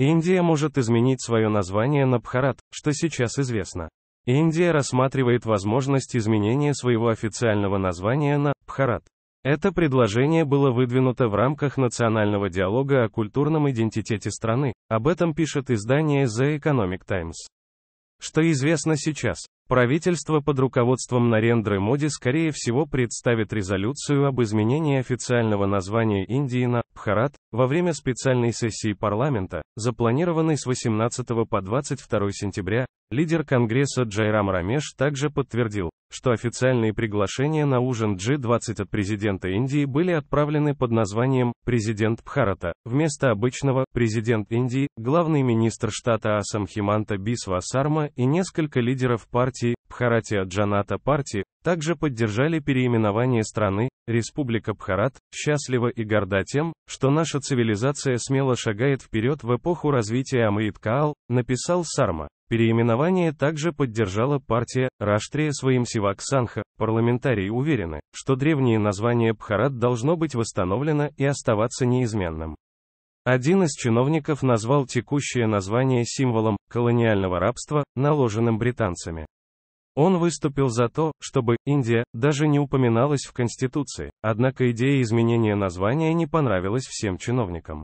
Индия может изменить свое название на Бхарат, что сейчас известно. Индия рассматривает возможность изменения своего официального названия на Бхарат. Это предложение было выдвинуто в рамках национального диалога о культурном идентитете страны. Об этом пишет издание The Economic Times. Что известно сейчас? Правительство под руководством Нарендры Моди скорее всего представит резолюцию об изменении официального названия Индии на Бхарат, во время специальной сессии парламента, запланированной с 18 по 22 сентября, Лидер Конгресса Джайрам Рамеш также подтвердил, что официальные приглашения на ужин G20 от президента Индии были отправлены под названием «Президент Бхарата», вместо обычного «Президент Индии», главный министр штата Асам Химанта Бисва Сарма и несколько лидеров партии Бхаратия Джаната партии также поддержали переименование страны, Республика Бхарат, счастлива и горда тем, что наша цивилизация смело шагает вперед в эпоху развития Амрит Каал, написал Сарма. Переименование также поддержала партия Раштрия своим Сивак Санха. Парламентарии уверены, что древнее название Бхарат должно быть восстановлено и оставаться неизменным. Один из чиновников назвал текущее название символом колониального рабства, наложенным британцами. Он выступил за то, чтобы Индия даже не упоминалась в Конституции, однако идея изменения названия не понравилась всем чиновникам.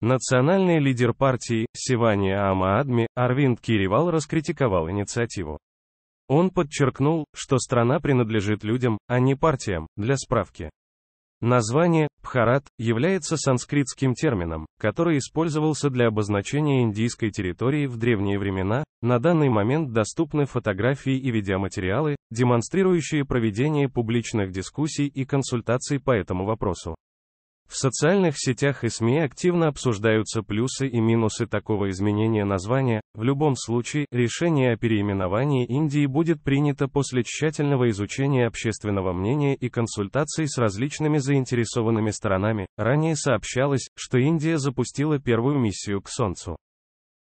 Национальный лидер партии, Сивани Амаадми Арвинд Киривал раскритиковал инициативу. Он подчеркнул, что страна принадлежит людям, а не партиям, для справки. Название «Бхарат» является санскритским термином, который использовался для обозначения индийской территории в древние времена, на данный момент доступны фотографии и видеоматериалы, демонстрирующие проведение публичных дискуссий и консультаций по этому вопросу. В социальных сетях и СМИ активно обсуждаются плюсы и минусы такого изменения названия. В любом случае, решение о переименовании Индии будет принято после тщательного изучения общественного мнения и консультаций с различными заинтересованными сторонами. Ранее сообщалось, что Индия запустила первую миссию к Солнцу.